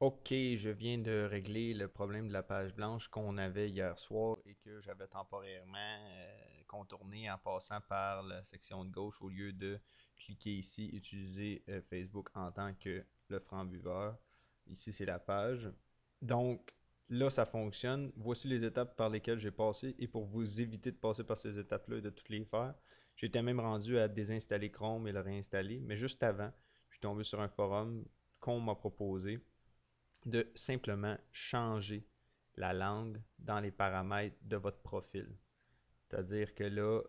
OK, je viens de régler le problème de la page blanche qu'on avait hier soir et que j'avais temporairement euh, contourné en passant par la section de gauche au lieu de cliquer ici, utiliser euh, Facebook en tant que le franc buveur. Ici, c'est la page. Donc, là, ça fonctionne. Voici les étapes par lesquelles j'ai passé. Et pour vous éviter de passer par ces étapes-là et de toutes les faire, j'étais même rendu à désinstaller Chrome et le réinstaller. Mais juste avant, je suis tombé sur un forum qu'on m'a proposé de simplement changer la langue dans les paramètres de votre profil. C'est-à-dire que là,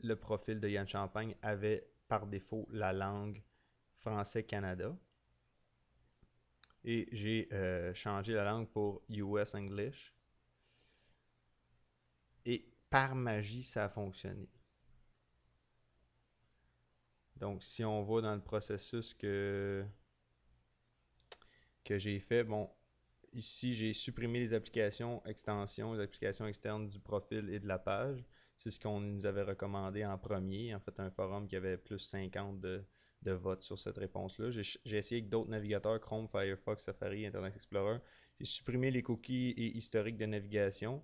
le profil de Yann Champagne avait par défaut la langue français-Canada. Et j'ai euh, changé la langue pour US English. Et par magie, ça a fonctionné. Donc, si on va dans le processus que que j'ai fait, bon, ici, j'ai supprimé les applications extensions, les applications externes du profil et de la page. C'est ce qu'on nous avait recommandé en premier. En fait, un forum qui avait plus 50 de, de votes sur cette réponse-là. J'ai essayé avec d'autres navigateurs, Chrome, Firefox, Safari, Internet Explorer. J'ai supprimé les cookies et historiques de navigation.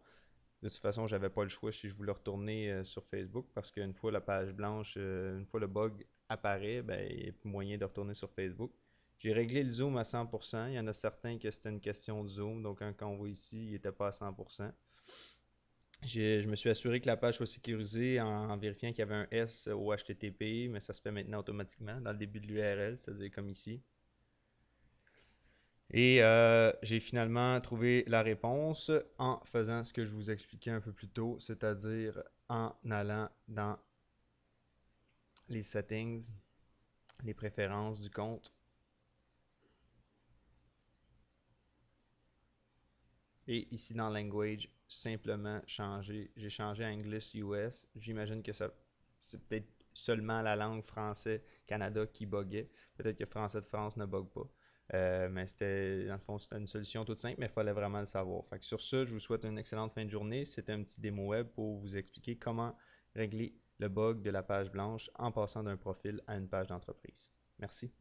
De toute façon, j'avais pas le choix si je voulais retourner euh, sur Facebook parce qu'une fois la page blanche, euh, une fois le bug apparaît, ben, il n'y a plus moyen de retourner sur Facebook. J'ai réglé le zoom à 100%. Il y en a certains que c'était une question de zoom. Donc, quand on voit ici, il n'était pas à 100%. Je me suis assuré que la page soit sécurisée en, vérifiant qu'il y avait un S au HTTP, mais ça se fait maintenant automatiquement dans le début de l'URL, c'est-à-dire comme ici. Et euh, j'ai finalement trouvé la réponse en faisant ce que je vous expliquais un peu plus tôt, c'est-à-dire en allant dans les settings, les préférences du compte, Et ici dans Language, simplement changer. J'ai changé à English US. J'imagine que ça, c'est peut-être seulement la langue français Canada qui buguait. Peut-être que français de France ne bug pas. Euh, mais c'était, dans le fond, c'était une solution toute simple, mais il fallait vraiment le savoir. sur ce, je vous souhaite une excellente fin de journée. C'était un petit démo web pour vous expliquer comment régler le bug de la page blanche en passant d'un profil à une page d'entreprise. Merci.